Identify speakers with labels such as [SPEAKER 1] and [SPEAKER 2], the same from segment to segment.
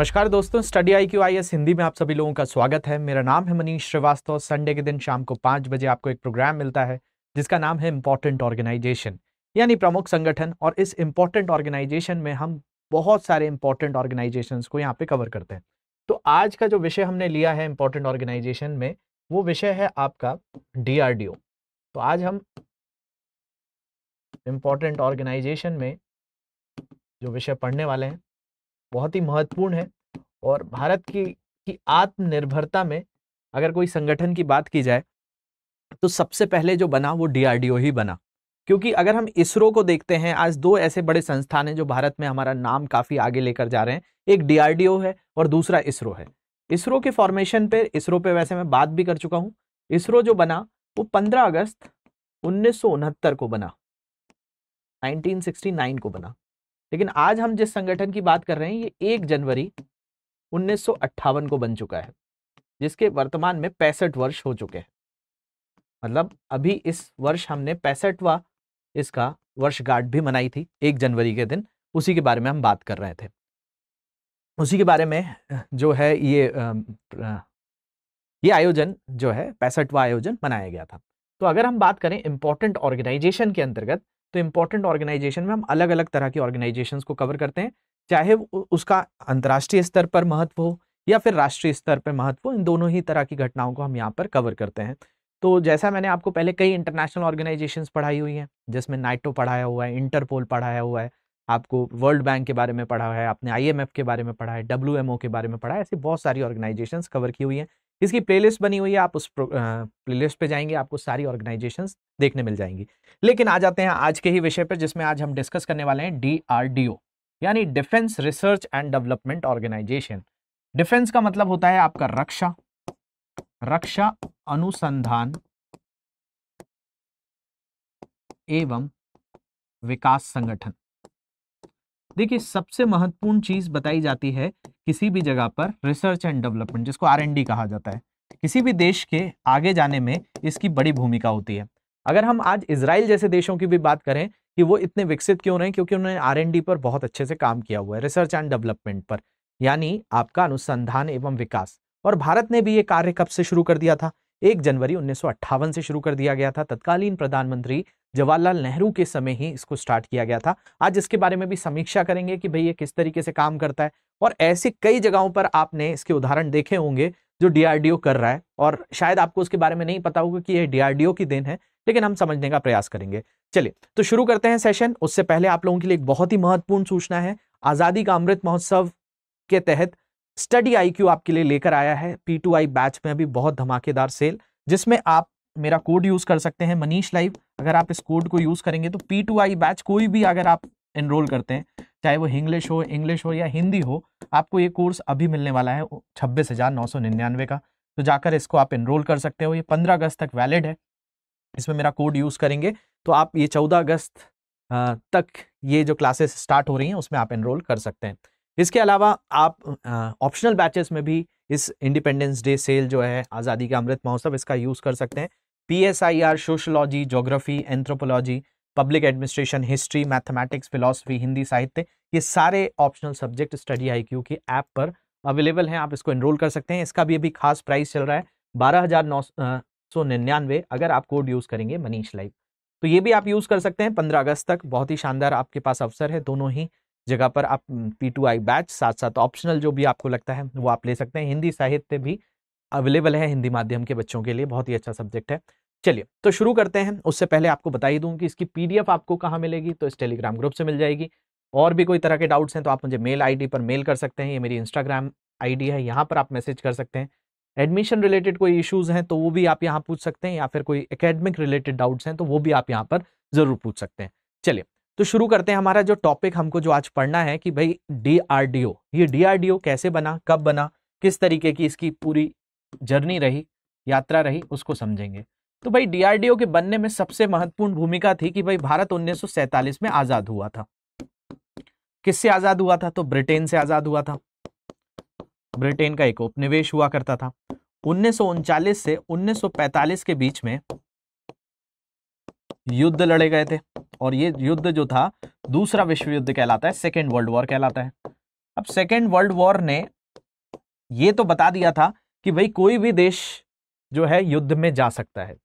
[SPEAKER 1] नमस्कार दोस्तों study I Q I S Hindi में आप सभी लोगों का स्वागत है मेरा नाम है मनीष श्रीवास्तव संडे के दिन शाम को पाँच बजे आपको एक प्रोग्राम मिलता है जिसका नाम है इम्पॉर्टेंट ऑर्गेनाइजेशन यानी प्रमुख संगठन और इस इम्पॉर्टेंट ऑर्गेनाइजेशन में हम बहुत सारे इम्पॉर्टेंट ऑर्गेनाइजेशन को यहाँ पे कवर करते हैं तो आज का जो विषय हमने लिया है इम्पॉर्टेंट ऑर्गेनाइजेशन में वो विषय है आपका डी तो आज हम इम्पॉर्टेंट ऑर्गेनाइजेशन में जो विषय पढ़ने वाले हैं बहुत ही महत्वपूर्ण है और भारत की की आत्मनिर्भरता में अगर कोई संगठन की बात की जाए तो सबसे पहले जो बना वो डीआरडीओ ही बना क्योंकि अगर हम इसरो को देखते हैं आज दो ऐसे बड़े संस्थान हैं जो भारत में हमारा नाम काफ़ी आगे लेकर जा रहे हैं एक डीआरडीओ है और दूसरा इसरो है इसरो के फॉर्मेशन पे इसरो पे वैसे मैं बात भी कर चुका हूँ इसरो जो बना वो 15 अगस्त उन्नीस को बना 1969 को बना लेकिन आज हम जिस संगठन की बात कर रहे हैं ये एक जनवरी उन्नीस को बन चुका है जिसके वर्तमान में पैंसठ वर्ष हो चुके हैं मतलब अभी इस वर्ष हमने पैंसठवा इसका वर्षगांठ भी मनाई थी एक जनवरी के दिन उसी के बारे में हम बात कर रहे थे उसी के बारे में जो है ये ये आयोजन जो है पैंसठवा आयोजन मनाया गया था तो अगर हम बात करें इंपॉर्टेंट ऑर्गेनाइजेशन के अंतर्गत तो इम्पोर्टेंट ऑर्गेनाइजेशन में हम अलग अलग तरह की ऑर्गेनाइजेशन को कवर करते हैं चाहे उसका अंतर्राष्ट्रीय स्तर पर महत्व हो या फिर राष्ट्रीय स्तर पर महत्व इन दोनों ही तरह की घटनाओं को हम यहाँ पर कवर करते हैं तो जैसा मैंने आपको पहले कई इंटरनेशनल ऑर्गेनाइजेशंस पढ़ाई हुई हैं जिसमें नाइटो पढ़ाया हुआ है इंटरपोल पढ़ाया हुआ है आपको वर्ल्ड बैंक के बारे में पढ़ा है आपने आईएमएफ के बारे में पढ़ा है डब्ल्यूएमओ के बारे में पढ़ा है ऐसी बहुत सारी ऑर्गेनाइजेशंस कवर की हुई हैं इसकी प्लेलिस्ट बनी हुई है आप उस प्लेलिस्ट पे जाएंगे आपको सारी ऑर्गेनाइजेशन देखने मिल जाएंगी लेकिन आ जाते हैं आज के ही विषय पर जिसमें आज हम डिस्कस करने वाले हैं डी यानी defence research and development organisation defence का मतलब होता है आपका रक्षा रक्षा अनुसंधान एवं विकास संगठन देखिए सबसे महत्वपूर्ण चीज बताई जाती है किसी भी जगह पर रिसर्च एंड डेवलपमेंट जिसको आर कहा जाता है किसी भी देश के आगे जाने में इसकी बड़ी भूमिका होती है अगर हम आज इसराइल जैसे देशों की भी बात करें कि वो इतने विकसित क्यों रहे क्योंकि उन्होंने आर पर बहुत अच्छे से काम किया हुआ है रिसर्च एंड डेवलपमेंट पर यानी आपका अनुसंधान एवं विकास और भारत ने भी ये कार्य कब से शुरू कर दिया था एक जनवरी उन्नीस से शुरू कर दिया गया था तत्कालीन प्रधानमंत्री जवाहरलाल नेहरू के समय ही इसको स्टार्ट किया गया था आज इसके बारे में भी समीक्षा करेंगे कि भाई ये किस तरीके से काम करता है और ऐसे कई जगहों पर आपने इसके उदाहरण देखे होंगे जो डीआरडीओ कर रहा है और शायद आपको उसके बारे में नहीं पता होगा कि यह डीआरडीओ की देन है लेकिन हम समझने का प्रयास करेंगे चलिए तो शुरू करते हैं सेशन उससे पहले आप लोगों के लिए एक बहुत ही महत्वपूर्ण सूचना है आज़ादी का अमृत महोत्सव के तहत स्टडी आईक्यू आपके लिए लेकर आया है पी टू आई बैच में अभी बहुत धमाकेदार सेल जिसमें आप मेरा कोड यूज कर सकते हैं मनीष लाइव अगर आप इस कोड को यूज करेंगे तो पी टू आई बैच कोई भी अगर आप एनरोल करते हैं चाहे वो इंग्लिश हो इंग्लिश हो या हिंदी हो आपको ये कोर्स अभी मिलने वाला है छब्बीस हज़ार नौ सौ निन्यानवे का तो जाकर इसको आप एनरोल कर सकते हो ये पंद्रह अगस्त तक वैलिड है इसमें मेरा कोड यूज़ करेंगे तो आप ये चौदह अगस्त तक ये जो क्लासेस स्टार्ट हो रही हैं उसमें आप एनरोल कर सकते हैं इसके अलावा आप ऑप्शनल बैचेस में भी इस इंडिपेंडेंस डे सेल जो है आज़ादी का अमृत महोत्सव इसका यूज़ कर सकते हैं P S I R sociology geography anthropology public administration history mathematics philosophy Hindi साहित्य ये सारे optional subject study I Q की ऐप पर अवेलेबल हैं आप इसको इनरोल कर सकते हैं इसका भी अभी खास प्राइस चल रहा है बारह हज़ार नौ सौ निन्यानवे अगर आप कोड यूज़ करेंगे मनीष लाइव तो ये भी आप यूज़ कर सकते हैं पंद्रह अगस्त तक बहुत ही शानदार आपके पास अवसर है दोनों ही जगह पर आप पी टू आई बैच साथ साथ ऑप्शनल जो भी आपको लगता है वो आप ले सकते हैं हिंदी साहित्य भी अवेलेबल है हिंदी माध्यम के बच्चों के लिए बहुत ही अच्छा सब्जेक्ट है चलिए तो शुरू करते हैं उससे पहले आपको बता ही दूँ कि इसकी पी आपको कहाँ मिलेगी तो इस टेलीग्राम ग्रुप से मिल जाएगी और भी कोई तरह के डाउट्स हैं तो आप मुझे मेल आईडी पर मेल कर सकते हैं ये मेरी इंस्टाग्राम आईडी है यहाँ पर आप मैसेज कर सकते हैं एडमिशन रिलेटेड कोई इश्यूज हैं तो वो भी आप यहाँ पूछ सकते हैं या फिर कोई एकेडमिक रिलेटेड डाउट्स हैं तो वो भी आप यहाँ पर जरूर पूछ सकते हैं चलिए तो शुरू करते हैं हमारा जो टॉपिक हमको जो आज पढ़ना है कि भाई डीआरडीओ ये डीआरडीओ कैसे बना कब बना किस तरीके की इसकी पूरी जर्नी रही यात्रा रही उसको समझेंगे तो भाई डीआरडीओ के बनने में सबसे महत्वपूर्ण भूमिका थी कि भाई भारत उन्नीस में आजाद हुआ था किससे आजाद हुआ था तो ब्रिटेन से आजाद हुआ था ब्रिटेन का एक उपनिवेश हुआ करता था उन्नीस से उन्नीस के बीच में युद्ध लड़े गए थे और ये युद्ध जो था दूसरा विश्व युद्ध कहलाता है सेकेंड वर्ल्ड वॉर कहलाता है अब सेकेंड वर्ल्ड वॉर ने ये तो बता दिया था कि भाई कोई भी देश जो है युद्ध में जा सकता है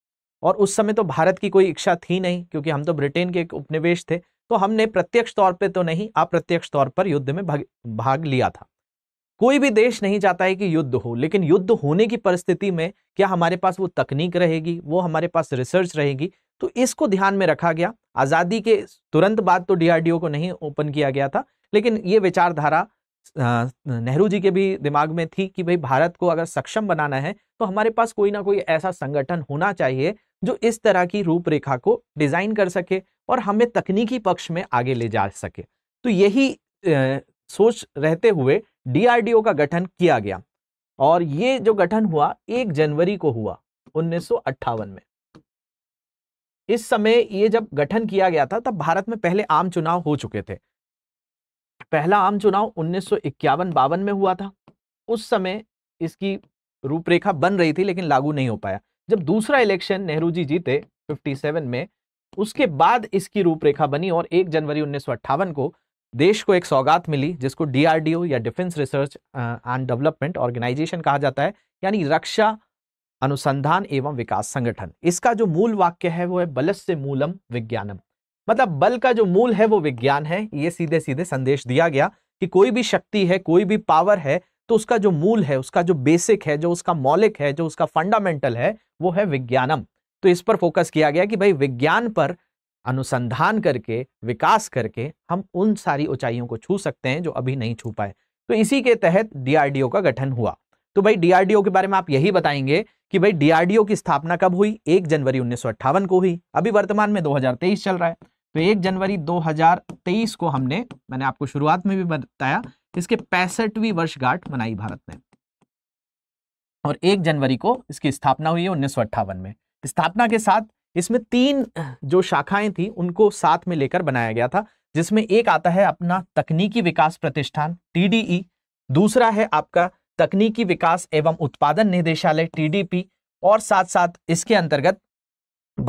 [SPEAKER 1] और उस समय तो भारत की कोई इच्छा थी नहीं क्योंकि हम तो ब्रिटेन के एक उपनिवेश थे तो हमने प्रत्यक्ष तौर पे तो नहीं अप्रत्यक्ष तौर पर युद्ध में भाग, भाग लिया था कोई भी देश नहीं चाहता है कि युद्ध हो लेकिन युद्ध होने की परिस्थिति में क्या हमारे पास वो तकनीक रहेगी वो हमारे पास रिसर्च रहेगी तो इसको ध्यान में रखा गया आज़ादी के तुरंत बाद तो डीआरडीओ को नहीं ओपन किया गया था लेकिन ये विचारधारा नेहरू जी के भी दिमाग में थी कि भाई भारत को अगर सक्षम बनाना है तो हमारे पास कोई ना कोई ऐसा संगठन होना चाहिए जो इस तरह की रूपरेखा को डिजाइन कर सके और हमें तकनीकी पक्ष में आगे ले जा सके तो यही ए, सोच रहते हुए डीआरडीओ का गठन किया गया और ये जो गठन हुआ एक जनवरी को हुआ उन्नीस में इस समय ये जब गठन किया गया था तब भारत में पहले आम चुनाव हो चुके थे पहला आम चुनाव उन्नीस सौ में हुआ था उस समय इसकी रूपरेखा बन रही थी लेकिन लागू नहीं हो पाया जब दूसरा इलेक्शन नेहरू जी जीते 57 में उसके बाद इसकी रूपरेखा बनी और 1 जनवरी उन्नीस को देश को एक सौगात मिली जिसको डीआरडीओ या defence research and development organisation कहा जाता है यानी रक्षा अनुसंधान एवं विकास संगठन इसका जो मूल वाक्य है वो है बलस से मूलम विज्ञानम मतलब बल का जो मूल है वो विज्ञान है ये सीधे सीधे संदेश दिया गया कि कोई भी शक्ति है कोई भी पावर है तो उसका जो मूल है उसका जो बेसिक है जो उसका मौलिक है जो उसका फंडामेंटल है वो है विज्ञानम तो इस पर फोकस किया गया कि भाई विज्ञान पर अनुसंधान करके विकास करके हम उन सारी ऊंचाइयों को छू सकते हैं जो अभी नहीं छू पाए तो इसी के तहत डीआरडीओ का गठन हुआ तो भाई डीआरडीओ के बारे में आप यही बताएंगे कि भाई डीआरडीओ की स्थापना कब हुई एक जनवरी उन्नीस को हुई अभी वर्तमान में 2023 चल रहा है तो एक जनवरी 2023 को हमने मैंने आपको शुरुआत में भी बताया इसके पैंसठवीं वर्षगांठ मनाई भारत ने और एक जनवरी को इसकी स्थापना हुई है उन्नीस में स्थापना के साथ इसमें तीन जो शाखाएं थी उनको साथ में लेकर बनाया गया था जिसमें एक आता है अपना तकनीकी विकास प्रतिष्ठान टीडीई दूसरा है आपका तकनीकी विकास एवं उत्पादन निदेशालय टीडीपी और साथ साथ इसके अंतर्गत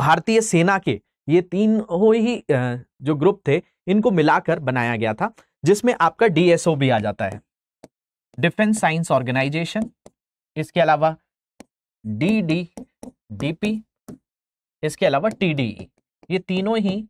[SPEAKER 1] भारतीय सेना के ये तीन हो ही जो ग्रुप थे इनको मिलाकर बनाया गया था जिसमें आपका डीएसओ भी आ जाता है डिफेंस साइंस ऑर्गेनाइजेशन इसके अलावा डी डी डी पी इसके अलावा टीडीई e, ये तीनों ही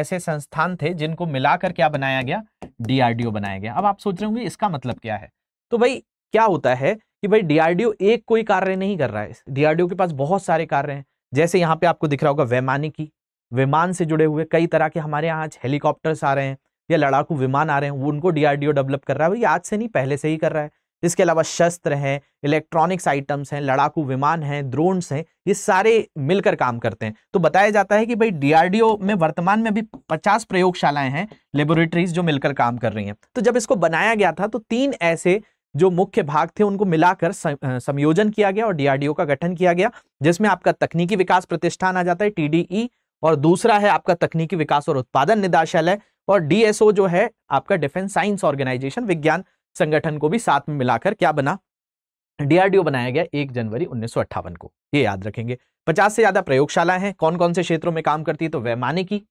[SPEAKER 1] ऐसे संस्थान थे जिनको मिलाकर क्या बनाया गया डीआरडीओ बनाया गया अब आप सोच रहे होंगे इसका मतलब क्या है तो भाई क्या होता है कि भाई डीआरडीओ एक कोई कार्य नहीं कर रहा है डीआरडीओ के पास बहुत सारे कार्य हैं जैसे यहाँ पे आपको दिख रहा होगा वैमानिकी विमान से जुड़े हुए कई तरह के हमारे यहाँ आज हेलीकॉप्टर्स आ रहे हैं या लड़ाकू विमान आ रहे हैं वो उनको डीआरडीओ डेवलप कर रहा है भाई आज से नहीं पहले से ही कर रहा है इसके अलावा शस्त्र हैं इलेक्ट्रॉनिक्स आइटम्स हैं लड़ाकू विमान हैं ड्रोन्स हैं ये सारे मिलकर काम करते हैं तो बताया जाता है कि भाई डीआरडीओ में वर्तमान में अभी 50 प्रयोगशालाएं हैं लेबोरेटरीज जो मिलकर काम कर रही हैं तो जब इसको बनाया गया था तो तीन ऐसे जो मुख्य भाग थे उनको मिलाकर संयोजन किया गया और डीआरडीओ का गठन किया गया जिसमें आपका तकनीकी विकास प्रतिष्ठान आ जाता है टीडीई e, और दूसरा है आपका तकनीकी विकास और उत्पादन निदेशालय और डीएसओ जो है आपका डिफेंस साइंस ऑर्गेनाइजेशन विज्ञान संगठन को भी साथ में मिलाकर क्या बना डीआरडीओ बनाया गया एक जनवरी उन्नीस को ये याद रखेंगे पचास से ज्यादा प्रयोगशाला है कौन कौन से क्षेत्रों में काम करती है तो वैमानिकी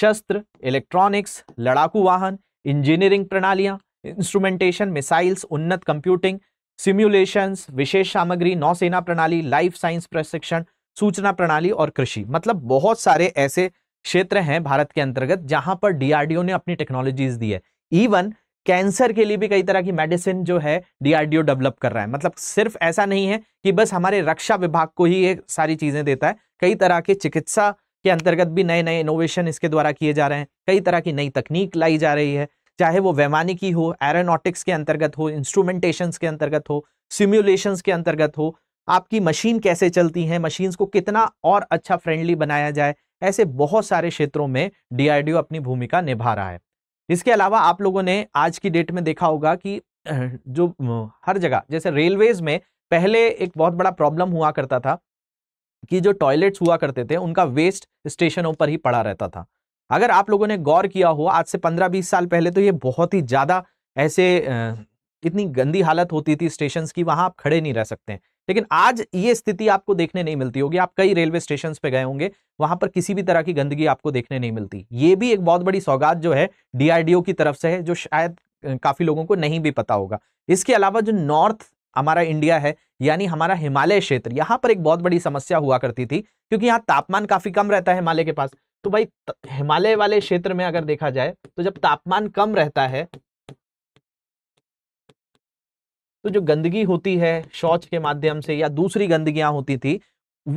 [SPEAKER 1] शस्त्र इलेक्ट्रॉनिक्स लड़ाकू वाहन इंजीनियरिंग प्रणालियां इंस्ट्रूमेंटेशन मिसाइल्स उन्नत कंप्यूटिंग सिम्युलेशन विशेष सामग्री नौसेना प्रणाली लाइफ साइंस प्रशिक्षण सूचना प्रणाली और कृषि मतलब बहुत सारे ऐसे क्षेत्र हैं भारत के अंतर्गत जहां पर डीआरडीओ ने अपनी टेक्नोलॉजीज दी है इवन कैंसर के लिए भी कई तरह की मेडिसिन जो है डीआरडीओ डेवलप कर रहा है मतलब सिर्फ ऐसा नहीं है कि बस हमारे रक्षा विभाग को ही ये सारी चीजें देता है कई तरह के चिकित्सा के अंतर्गत भी नए नए इनोवेशन इसके द्वारा किए जा रहे हैं कई तरह की नई तकनीक लाई जा रही है चाहे वो वैमानिकी हो एरोनॉटिक्स के अंतर्गत हो इंस्ट्रूमेंटेशन के अंतर्गत हो सिम्युलेशन के अंतर्गत हो आपकी मशीन कैसे चलती है मशीन्स को कितना और अच्छा फ्रेंडली बनाया जाए ऐसे बहुत सारे क्षेत्रों में डी अपनी भूमिका निभा रहा है इसके अलावा आप लोगों ने आज की डेट में देखा होगा कि जो हर जगह जैसे रेलवेज में पहले एक बहुत बड़ा प्रॉब्लम हुआ करता था कि जो टॉयलेट्स हुआ करते थे उनका वेस्ट स्टेशनों पर ही पड़ा रहता था अगर आप लोगों ने गौर किया हो आज से पंद्रह बीस साल पहले तो ये बहुत ही ज़्यादा ऐसे इतनी गंदी हालत होती थी स्टेशन की वहां आप खड़े नहीं रह सकते हैं लेकिन आज ये स्थिति आपको देखने नहीं मिलती होगी आप कई रेलवे स्टेशन पे गए होंगे वहां पर किसी भी तरह की गंदगी आपको देखने नहीं मिलती ये भी एक बहुत बड़ी सौगात जो है डीआरडीओ की तरफ से है जो शायद काफी लोगों को नहीं भी पता होगा इसके अलावा जो नॉर्थ हमारा इंडिया है यानी हमारा हिमालय क्षेत्र यहाँ पर एक बहुत बड़ी समस्या हुआ करती थी क्योंकि यहाँ तापमान काफी कम रहता है हिमालय के पास तो भाई हिमालय वाले क्षेत्र में अगर देखा जाए तो जब तापमान कम रहता है तो जो गंदगी होती है शौच के माध्यम से या दूसरी गंदगियां होती थी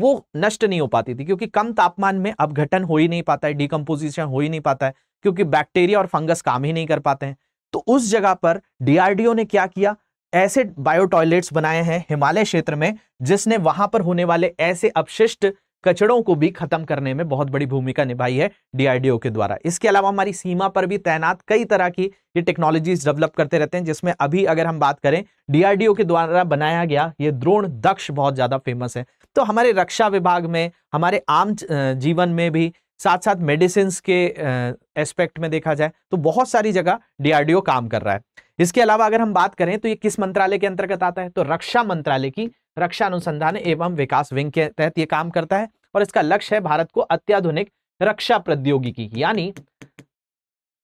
[SPEAKER 1] वो नष्ट नहीं हो पाती थी क्योंकि कम तापमान में अपघटन हो ही नहीं पाता है डिकम्पोजिशन हो ही नहीं पाता है क्योंकि बैक्टीरिया और फंगस काम ही नहीं कर पाते हैं तो उस जगह पर डीआरडीओ ने क्या किया ऐसे बायो टॉयलेट्स बनाए हैं हिमालय क्षेत्र में जिसने वहां पर होने वाले ऐसे अपशिष्ट कचड़ों को भी खत्म करने में बहुत बड़ी भूमिका निभाई है डीआरडीओ के द्वारा इसके अलावा हमारी सीमा पर भी तैनात कई तरह की ये टेक्नोलॉजीज डेवलप करते रहते हैं जिसमें अभी अगर हम बात करें डीआरडीओ के द्वारा बनाया गया ये द्रोण दक्ष बहुत ज्यादा फेमस है तो हमारे रक्षा विभाग में हमारे आम जीवन में भी साथ साथ मेडिसिन के एस्पेक्ट में देखा जाए तो बहुत सारी जगह डीआरडीओ काम कर रहा है इसके अलावा अगर हम बात करें तो ये किस मंत्रालय के अंतर्गत आता है तो रक्षा मंत्रालय की रक्षा अनुसंधान एवं विकास विंग के तहत ये काम करता है और इसका लक्ष्य है भारत को अत्याधुनिक रक्षा प्रौद्योगिकी यानी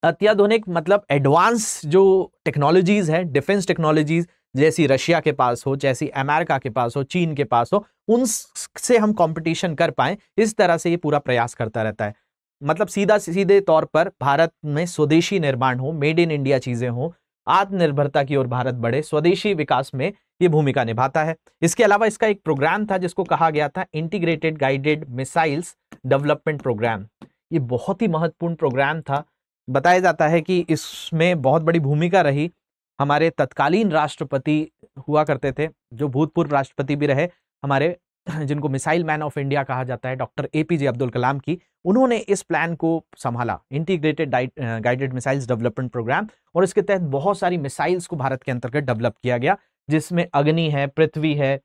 [SPEAKER 1] अत्याधुनिक मतलब एडवांस जो टेक्नोलॉजीज है डिफेंस टेक्नोलॉजीज जैसी रशिया के पास हो जैसी अमेरिका के पास हो चीन के पास हो उनसे हम कंपटीशन कर पाए इस तरह से ये पूरा प्रयास करता रहता है मतलब सीधा सीधे तौर पर भारत में स्वदेशी निर्माण हो मेड इन इंडिया चीजें हो आत्मनिर्भरता की ओर भारत बढ़े स्वदेशी विकास में ये भूमिका निभाता है इसके अलावा इसका एक प्रोग्राम था जिसको कहा गया था integrated guided missiles development programme ये बहुत ही महत्वपूर्ण प्रोग्राम था बताया जाता है कि इसमें बहुत बड़ी भूमिका रही हमारे तत्कालीन राष्ट्रपति हुआ करते थे जो भूतपूर्व राष्ट्रपति भी रहे हमारे जिनको मिसाइल मैन ऑफ इंडिया कहा जाता है doctor A P J Abdul Kalam की उन्होंने इस प्लान को संभाला integrated guided missiles development programme और इसके तहत बहुत सारी मिसाइल्स को भारत के अंतर्गत डेवलप किया गया जिसमें अग्नि है पृथ्वी है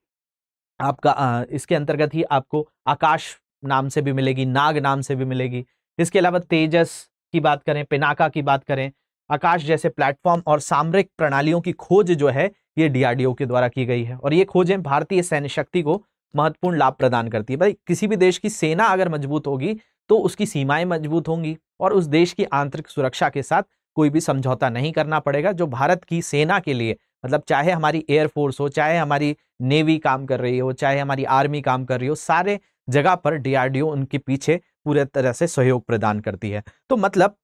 [SPEAKER 1] आपका इसके अंतर्गत ही आपको आकाश नाम से भी मिलेगी नाग नाम से भी मिलेगी इसके अलावा तेजस की बात करें पिनाका की बात करें आकाश जैसे प्लेटफॉर्म और सामरिक प्रणालियों की खोज जो है ये डीआरडीओ के द्वारा की गई है और ये खोजें भारतीय सैन्य शक्ति को महत्वपूर्ण लाभ प्रदान करती है भाई किसी भी देश की सेना अगर मजबूत होगी तो उसकी सीमाएं मजबूत होंगी और उस देश की आंतरिक सुरक्षा के साथ कोई भी समझौता नहीं करना पड़ेगा जो भारत की सेना के लिए मतलब चाहे हमारी एयरफोर्स हो चाहे हमारी नेवी काम कर रही हो चाहे हमारी आर्मी काम कर रही हो सारे जगह पर डीआरडीओ उनके पीछे पूरे तरह से सहयोग प्रदान करती है तो मतलब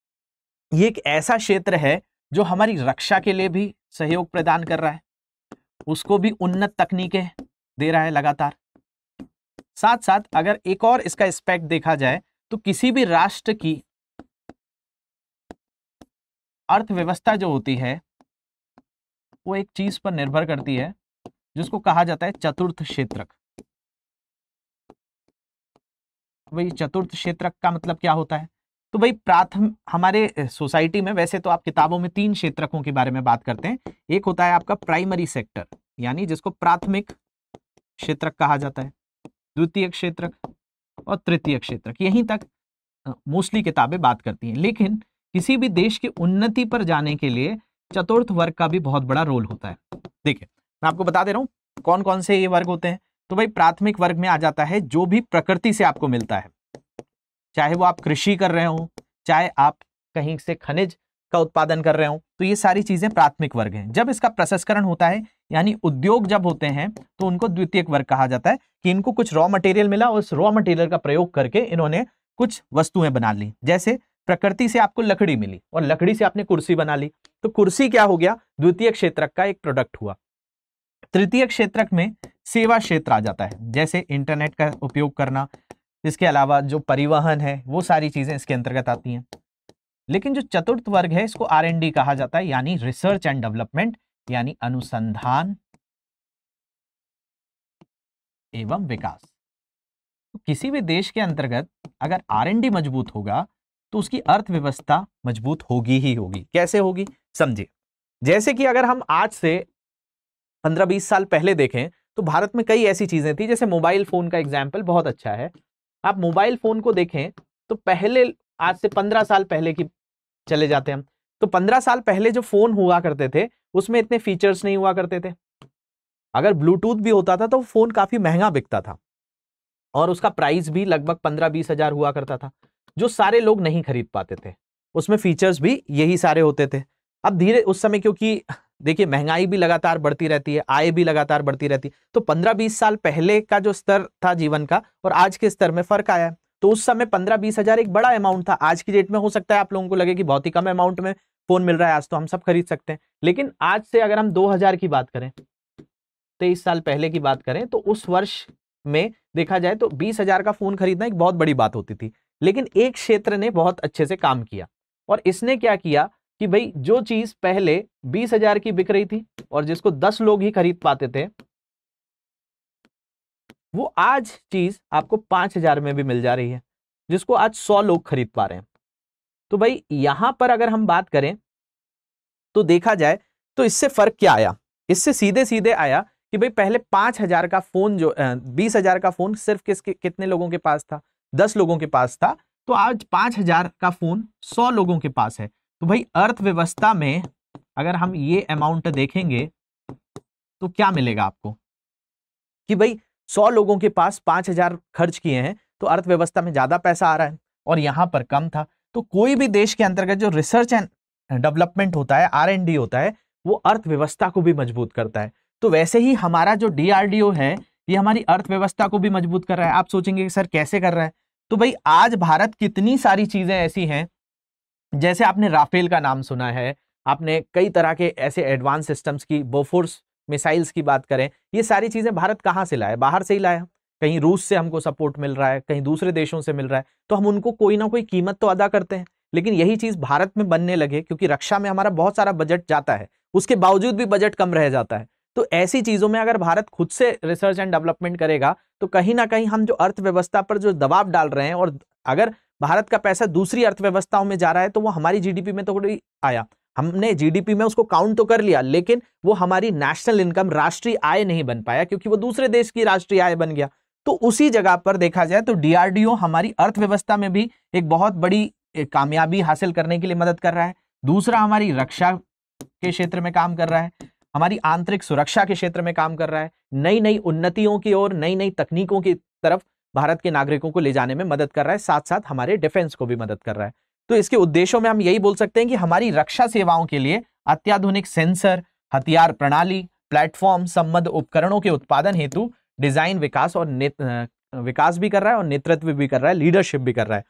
[SPEAKER 1] ये एक ऐसा क्षेत्र है जो हमारी रक्षा के लिए भी सहयोग प्रदान कर रहा है उसको भी उन्नत तकनीकें दे रहा है लगातार साथ साथ अगर एक और इसका स्पेक्ट देखा जाए तो किसी भी राष्ट्र की अर्थव्यवस्था जो होती है वो एक चीज पर निर्भर करती है जिसको कहा जाता है चतुर्थ क्षेत्रक भाई चतुर्थ क्षेत्रक का मतलब क्या होता है तो भाई प्राथम हमारे सोसाइटी में वैसे तो आप किताबों में तीन क्षेत्रकों के बारे में बात करते हैं एक होता है आपका प्राइमरी सेक्टर यानी जिसको प्राथमिक क्षेत्रक कहा जाता है द्वितीय क्षेत्रक और तृतीय क्षेत्रक यहीं तक मोस्टली किताबें बात करती हैं लेकिन किसी भी देश की उन्नति पर जाने के लिए चतुर्थ वर्ग का भी बहुत बड़ा रोल होता है देखिए मैं आपको बता दे रहा हूँ कौन कौन से ये वर्ग होते हैं तो भाई प्राथमिक वर्ग में आ जाता है जो भी प्रकृति से आपको मिलता है चाहे वो आप कृषि कर रहे हो चाहे आप कहीं से खनिज का उत्पादन कर रहे हो तो ये सारी चीजें प्राथमिक वर्ग हैं जब इसका प्रसंस्करण होता है यानी उद्योग जब होते हैं तो उनको द्वितीय वर्ग कहा जाता है कि इनको कुछ रॉ मटेरियल मिला और उस रॉ मटेरियल का प्रयोग करके इन्होंने कुछ वस्तुएं बना ली जैसे प्रकृति से आपको लकड़ी मिली और लकड़ी से आपने कुर्सी बना ली तो कुर्सी क्या हो गया द्वितीय क्षेत्रक का एक प्रोडक्ट हुआ तृतीय क्षेत्रक में सेवा क्षेत्र आ जाता है जैसे इंटरनेट का उपयोग करना इसके अलावा जो परिवहन है वो सारी चीजें इसके अंतर्गत आती हैं लेकिन जो चतुर्थ वर्ग है इसको आर कहा जाता है यानी रिसर्च एंड डेवलपमेंट यानी अनुसंधान एवं विकास तो किसी भी देश के अंतर्गत अगर आर मजबूत होगा तो उसकी अर्थव्यवस्था मजबूत होगी ही होगी कैसे होगी समझिए जैसे कि अगर हम आज से पंद्रह बीस साल पहले देखें तो भारत में कई ऐसी चीजें थी जैसे मोबाइल फोन का एग्जाम्पल बहुत अच्छा है आप मोबाइल फोन को देखें तो पहले आज से पंद्रह साल पहले की चले जाते हम तो पंद्रह साल पहले जो फोन हुआ करते थे उसमें इतने फीचर्स नहीं हुआ करते थे अगर ब्लूटूथ भी होता था तो फोन काफी महंगा बिकता था और उसका प्राइस भी लगभग पंद्रह बीस हजार हुआ करता था जो सारे लोग नहीं खरीद पाते थे उसमें फीचर्स भी यही सारे होते थे अब धीरे उस समय क्योंकि देखिए महंगाई भी लगातार बढ़ती रहती है आय भी लगातार बढ़ती रहती है तो 15-20 साल पहले का जो स्तर था जीवन का और आज के स्तर में फर्क आया तो उस समय पंद्रह बीस हजार एक बड़ा अमाउंट था आज की डेट में हो सकता है आप लोगों को लगे कि बहुत ही कम अमाउंट में फोन मिल रहा है आज तो हम सब खरीद सकते हैं लेकिन आज से अगर हम दो की बात करें तेईस साल पहले की बात करें तो उस वर्ष में देखा जाए तो बीस हजार का फोन खरीदना एक बहुत बड़ी बात होती थी लेकिन एक क्षेत्र ने बहुत अच्छे से काम किया और इसने क्या किया कि भाई जो चीज पहले बीस हजार की बिक रही थी और जिसको दस लोग ही खरीद पाते थे वो आज चीज आपको पांच हजार में भी मिल जा रही है जिसको आज सौ लोग खरीद पा रहे हैं तो भाई यहां पर अगर हम बात करें तो देखा जाए तो इससे फर्क क्या आया इससे सीधे सीधे आया कि भाई पहले पांच हजार का फोन जो बीस हजार का फोन सिर्फ किसके कितने लोगों के पास था दस लोगों के पास था तो आज पांच हजार का फोन सौ लोगों के पास है तो भाई अर्थव्यवस्था में अगर हम ये अमाउंट देखेंगे तो क्या मिलेगा आपको कि भाई सौ लोगों के पास पांच हजार खर्च किए हैं तो अर्थव्यवस्था में ज्यादा पैसा आ रहा है और यहां पर कम था तो कोई भी देश के अंतर्गत जो रिसर्च एंड डेवलपमेंट होता है आर होता है वो अर्थव्यवस्था को भी मजबूत करता है तो वैसे ही हमारा जो डीआरडीओ है ये हमारी अर्थव्यवस्था को भी मजबूत कर रहा है आप सोचेंगे कि सर कैसे कर रहा है तो भाई आज भारत कितनी सारी चीज़ें ऐसी हैं जैसे आपने राफेल का नाम सुना है आपने कई तरह के ऐसे एडवांस सिस्टम्स की बोफोर्स मिसाइल्स की बात करें ये सारी चीज़ें भारत कहाँ से लाए बाहर से ही लाया कहीं रूस से हमको सपोर्ट मिल रहा है कहीं दूसरे देशों से मिल रहा है तो हम उनको कोई ना कोई कीमत तो अदा करते हैं लेकिन यही चीज़ भारत में बनने लगे क्योंकि रक्षा में हमारा बहुत सारा बजट जाता है उसके बावजूद भी बजट कम रह जाता है तो ऐसी चीज़ों में अगर भारत खुद से रिसर्च एंड डेवलपमेंट करेगा तो कहीं ना कहीं हम जो अर्थव्यवस्था पर जो दबाव डाल रहे हैं और अगर भारत का पैसा दूसरी अर्थव्यवस्थाओं में जा रहा है तो वो हमारी जीडीपी में तो थोड़ी आया हमने जीडीपी में उसको काउंट तो कर लिया लेकिन वो हमारी नेशनल इनकम राष्ट्रीय आय नहीं बन पाया क्योंकि वो दूसरे देश की राष्ट्रीय आय बन गया तो उसी जगह पर देखा जाए तो डीआरडीओ हमारी अर्थव्यवस्था में भी एक बहुत बड़ी कामयाबी हासिल करने के लिए मदद कर रहा है दूसरा हमारी रक्षा के क्षेत्र में काम कर रहा है हमारी आंतरिक सुरक्षा के क्षेत्र में काम कर रहा है नई नई उन्नतियों की ओर नई नई तकनीकों की तरफ भारत के नागरिकों को ले जाने में मदद कर रहा है साथ साथ हमारे डिफेंस को भी मदद कर रहा है तो इसके उद्देश्यों में हम यही बोल सकते हैं कि हमारी रक्षा सेवाओं के लिए अत्याधुनिक सेंसर हथियार प्रणाली प्लेटफॉर्म संबद्ध उपकरणों के उत्पादन हेतु डिजाइन विकास और विकास भी कर रहा है और नेतृत्व भी कर रहा है लीडरशिप भी कर रहा है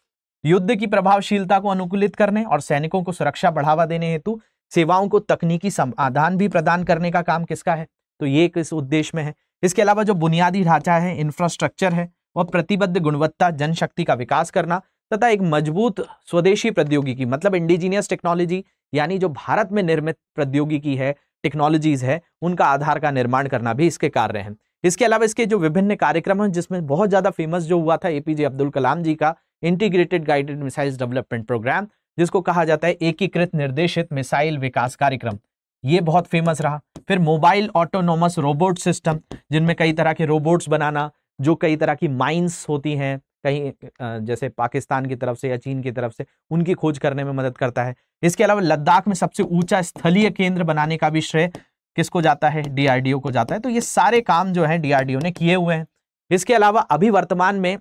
[SPEAKER 1] युद्ध की प्रभावशीलता को अनुकूलित करने और सैनिकों को सुरक्षा बढ़ावा देने हेतु सेवाओं को तकनीकी समाधान भी प्रदान करने का काम किसका है तो ये किस उद्देश्य में है इसके अलावा जो बुनियादी ढांचा है इंफ्रास्ट्रक्चर है वह प्रतिबद्ध गुणवत्ता जनशक्ति का विकास करना तथा एक मजबूत स्वदेशी प्रौद्योगिकी मतलब इंडिजीनियस टेक्नोलॉजी यानी जो भारत में निर्मित प्रौद्योगिकी है टेक्नोलॉजीज है उनका आधार का निर्माण करना भी इसके कार्य हैं इसके अलावा इसके जो विभिन्न कार्यक्रम हैं जिसमें बहुत ज़्यादा फेमस जो हुआ था एपीजे अब्दुल कलाम जी का integrated guided missile development programme जिसको कहा जाता है एकीकृत निर्देशित मिसाइल विकास कार्यक्रम ये बहुत फेमस रहा फिर मोबाइल ऑटोनोमस रोबोट सिस्टम जिनमें कई तरह के रोबोट्स बनाना जो कई तरह की माइंस होती हैं कहीं जैसे पाकिस्तान की तरफ से या चीन की तरफ से उनकी खोज करने में मदद करता है इसके अलावा लद्दाख में सबसे ऊंचा स्थलीय केंद्र बनाने का भी श्रेय किसको जाता है डीआरडीओ को जाता है तो ये सारे काम जो है डीआरडीओ ने किए हुए हैं इसके अलावा अभी वर्तमान में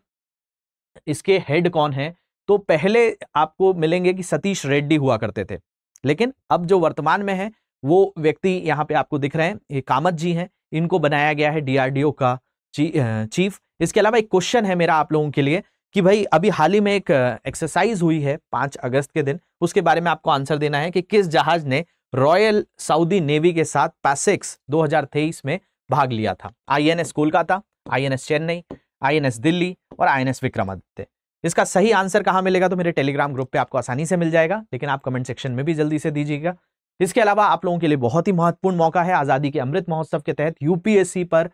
[SPEAKER 1] इसके हेड कौन है तो पहले आपको मिलेंगे कि सतीश रेड्डी हुआ करते थे लेकिन अब जो वर्तमान में है वो व्यक्ति यहाँ पे आपको दिख रहे हैं ये कामत जी हैं इनको बनाया गया है डीआरडीओ का ची, चीफ इसके अलावा एक क्वेश्चन है मेरा आप लोगों के लिए कि भाई अभी हाल ही में एक एक्सरसाइज हुई है पाँच अगस्त के दिन उसके बारे में आपको आंसर देना है कि किस जहाज ने रॉयल सऊदी नेवी के साथ पैसिक्स 2023 में भाग लिया था INS Kolkata INS Chennai INS Delhi और आईएनएस विक्रमादित्य इसका सही आंसर कहाँ मिलेगा तो मेरे टेलीग्राम ग्रुप पे आपको आसानी से मिल जाएगा लेकिन आप कमेंट सेक्शन में भी जल्दी से दीजिएगा इसके अलावा आप लोगों के लिए बहुत ही महत्वपूर्ण मौका है आज़ादी के अमृत महोत्सव के तहत यूपीएससी पर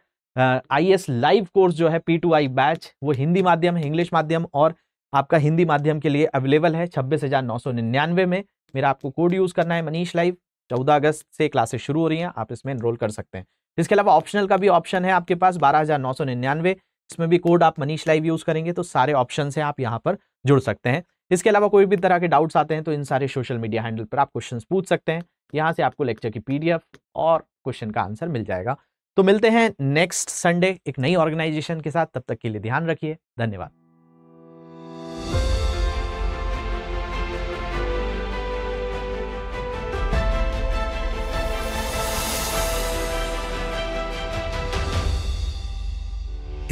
[SPEAKER 1] आई लाइव कोर्स जो है पी बैच वो हिंदी माध्यम इंग्लिश माध्यम और आपका हिंदी माध्यम के लिए अवेलेबल है छब्बीस में मेरा आपको कोड यूज़ करना है मनीष लाइव चौदह अगस्त से क्लासेस शुरू हो रही हैं आप इसमें एनरोल कर सकते हैं इसके अलावा ऑप्शनल का भी ऑप्शन है आपके पास बारह हज़ार नौ सौ निन्यानवे इसमें भी कोड आप मनीष लाइव यूज करेंगे तो सारे ऑप्शन है आप यहाँ पर जुड़ सकते हैं इसके अलावा कोई भी तरह के डाउट्स आते हैं तो इन सारे सोशल मीडिया हैंडल पर आप क्वेश्चन पूछ सकते हैं यहाँ से आपको लेक्चर की पीडीएफ और क्वेश्चन का आंसर मिल जाएगा तो मिलते हैं नेक्स्ट संडे एक नई ऑर्गेनाइजेशन के साथ तब तक के लिए ध्यान रखिए धन्यवाद